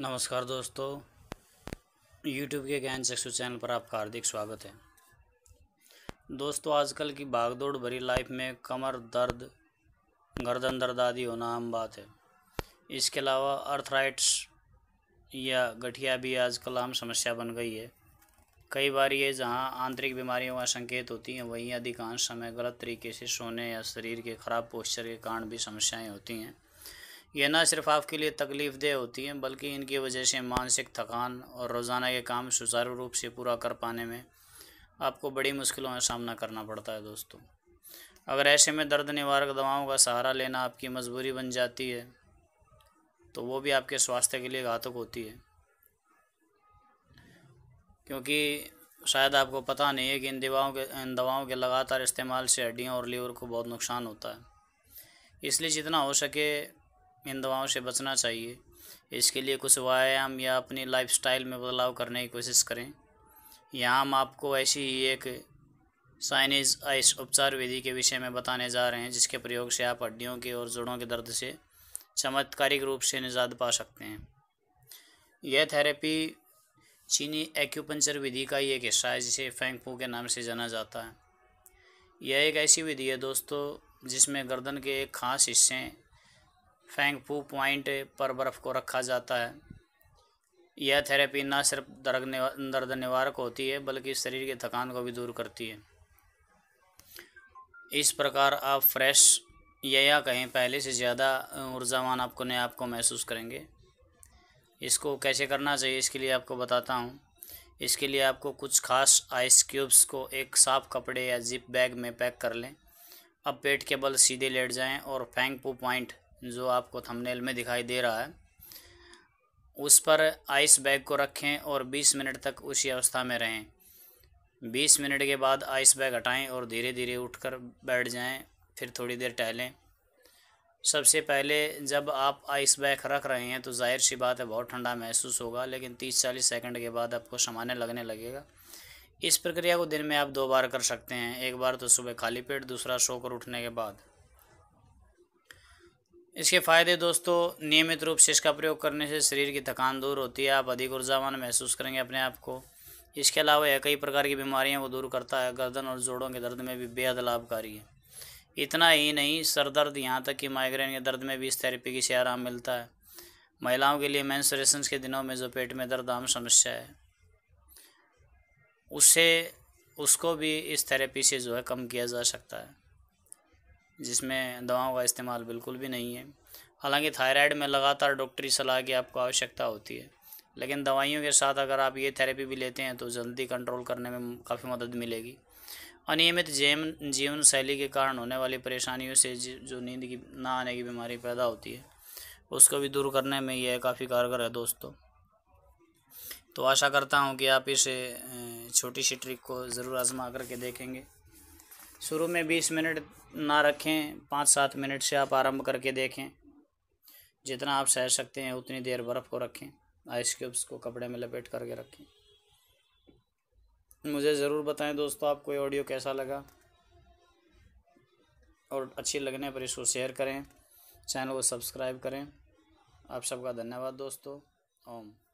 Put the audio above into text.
नमस्कार दोस्तों यूट्यूब के ज्ञान चक्षु चैनल पर आपका हार्दिक स्वागत है दोस्तों आजकल की भागदौड़ भरी लाइफ में कमर दर्द गर्दन दर्द आदि होना आम बात है इसके अलावा अर्थराइट्स या गठिया भी आजकल आम समस्या बन गई है कई बार ये जहाँ आंतरिक बीमारियों का संकेत होती हैं वहीं अधिकांश समय गलत तरीके से सोने या शरीर के खराब पोस्चर के कारण भी समस्याएँ होती हैं ये ना सिर्फ आपके लिए तकलीफ देह होती हैं बल्कि इनकी वजह से मानसिक थकान और रोज़ाना के काम सुचारू रूप से पूरा कर पाने में आपको बड़ी मुश्किलों का सामना करना पड़ता है दोस्तों अगर ऐसे में दर्द निवारक दवाओं का सहारा लेना आपकी मजबूरी बन जाती है तो वो भी आपके स्वास्थ्य के लिए घातक होती है क्योंकि शायद आपको पता नहीं है कि इन दवाओं के इन दवाओं के लगातार इस्तेमाल से हड्डियों और लीवर को बहुत नुकसान होता है इसलिए जितना हो सके इन दवाओं से बचना चाहिए इसके लिए कुछ व्यायाम या अपनी लाइफस्टाइल में बदलाव करने की कोशिश करें यहाँ हम आपको ऐसी ही एक साइनिज आइस उपचार विधि के विषय में बताने जा रहे हैं जिसके प्रयोग से आप हड्डियों के और जोड़ों के दर्द से चमत्कारिक रूप से निजात पा सकते हैं यह थेरेपी चीनी एक्यूपंचर विधि का ही एक हिस्सा है जिसे फेंकफू के नाम से जाना जाता है यह एक ऐसी विधि है दोस्तों जिसमें गर्दन के एक खास हिस्से फेंगपू पॉइंट पर बर्फ़ को रखा जाता है यह थेरेपी न सिर्फ दर्द दर्द निवारक होती है बल्कि शरीर की थकान को भी दूर करती है इस प्रकार आप फ्रेश या, या कहें पहले से ज़्यादा ऊर्जावान आपको नए आपको महसूस करेंगे इसको कैसे करना चाहिए इसके लिए आपको बताता हूँ इसके लिए आपको कुछ खास आइस क्यूब्स को एक साफ कपड़े या जिप बैग में पैक कर लें अब पेट के बल सीधे लेट जाएं और फेंग पू पॉइंट जो आपको थंबनेल में दिखाई दे रहा है उस पर आइस बैग को रखें और 20 मिनट तक उसी अवस्था में रहें 20 मिनट के बाद आइस बैग हटाएं और धीरे धीरे उठकर बैठ जाएं फिर थोड़ी देर टहलें सबसे पहले जब आप आइस बैग रख रहे हैं तो जाहिर सी बात है बहुत ठंडा महसूस होगा लेकिन तीस चालीस सेकंड के बाद आपको सामान्य लगने लगेगा इस प्रक्रिया को दिन में आप दो बार कर सकते हैं एक बार तो सुबह खाली पेट दूसरा सोकर उठने के बाद इसके फ़ायदे दोस्तों नियमित रूप से इसका प्रयोग करने से शरीर की थकान दूर होती है आप अधिक ऊर्जावान महसूस करेंगे अपने आप को इसके अलावा यह कई प्रकार की बीमारियां को दूर करता है गर्दन और जोड़ों के दर्द में भी बेहद लाभकारी है इतना ही नहीं सर दर्द यहाँ तक कि माइग्रेन के दर्द में भी इस थेरेपी की से आराम मिलता है महिलाओं के लिए मैंसुरेशन के दिनों में जो पेट में दर्द आम समस्या है उससे उसको भी इस थेरेपी से जो है कम किया जा सकता है जिसमें दवाओं का इस्तेमाल बिल्कुल भी नहीं है हालांकि थायराइड में लगातार डॉक्टरी सलाह की आपको आवश्यकता होती है लेकिन दवाइयों के साथ अगर आप ये थेरेपी भी लेते हैं तो जल्दी कंट्रोल करने में काफ़ी मदद मिलेगी अनियमित जीवन जीवन शैली के कारण होने वाली परेशानियों से जो नींद की ना आने की बीमारी पैदा होती है उसको भी दूर करने में यह काफ़ी कारगर है दोस्तों तो आशा करता हूँ कि आप इस छोटी सी ट्रिक को ज़रूर आजमा करके देखेंगे शुरू में बीस मिनट ना रखें पाँच सात मिनट से आप आरंभ करके देखें जितना आप सह सकते हैं उतनी देर बर्फ़ को रखें आइस क्यूब्स को कपड़े में लपेट करके रखें मुझे ज़रूर बताएं दोस्तों आपको ये ऑडियो कैसा लगा और अच्छी लगने पर इसको शेयर करें चैनल को सब्सक्राइब करें आप सबका धन्यवाद दोस्तों ओम